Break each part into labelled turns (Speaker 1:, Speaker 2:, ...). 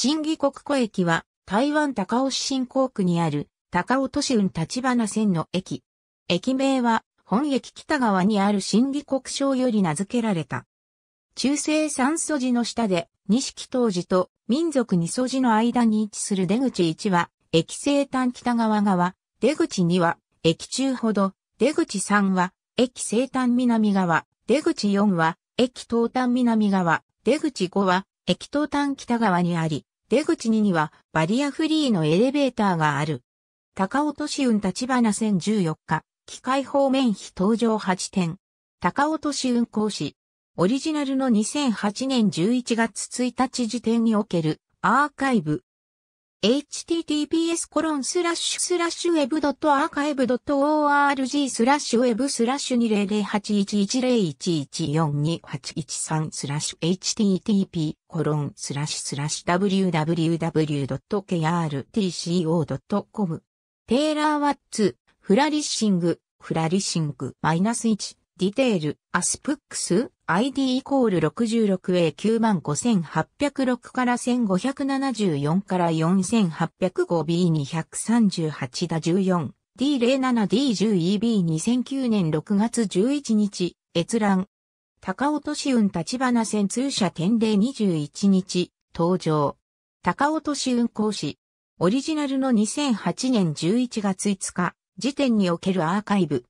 Speaker 1: 新義国湖駅は、台湾高尾市新港区にある、高尾都市運立花線の駅。駅名は、本駅北側にある新義国省より名付けられた。中世三素寺の下で、錦東寺と民族二素寺の間に位置する出口1は、駅西端北側側、出口2は、駅中ほど、出口3は、駅西端南側、出口4は、駅東端南側、出口5は、駅東端北側にあり、出口2にはバリアフリーのエレベーターがある。高尾都市運立花線14日、機械方面費登場8点。高尾都市運行士。オリジナルの2008年11月1日時点におけるアーカイブ https コロンスラッシュスラッシュ web.archive.org スラッシュ web スラッシュ2 0 0 8 1 1 0 1 1 4 8 1 3スラッシュ http コロンスラッシュスラッシュ www.krtco.com テーラーワッツフラリッシングフラリッシングマイナス1ディテール、アスプックス、ID イコール 66A95806 から1574から 4805B238 だ14。D07D10EB2009 年6月11日、閲覧。高落とし運立花線通車点で21日、登場。高落とし運行師。オリジナルの2008年11月5日、時点におけるアーカイブ。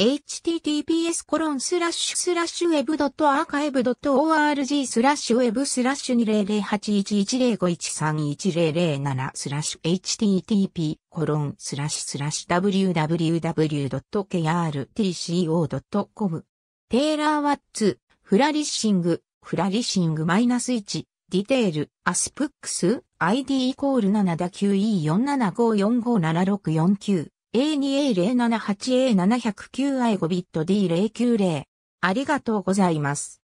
Speaker 1: https コロンスラッシュスラッシュ web.archive.org スラッシュウェブスラッシュ2 0 0 8 1 1 1 0 5 1 3 1 0 0スラッシュ http コロンスラッシュスラッシュ www.krtco.com テイラーワッツフラリッシングフラリッシングマイナス1ディテールアスプックス ID イコール7だ QE4755754649 A2A078A709i5 b i t D090。ありがとうございます。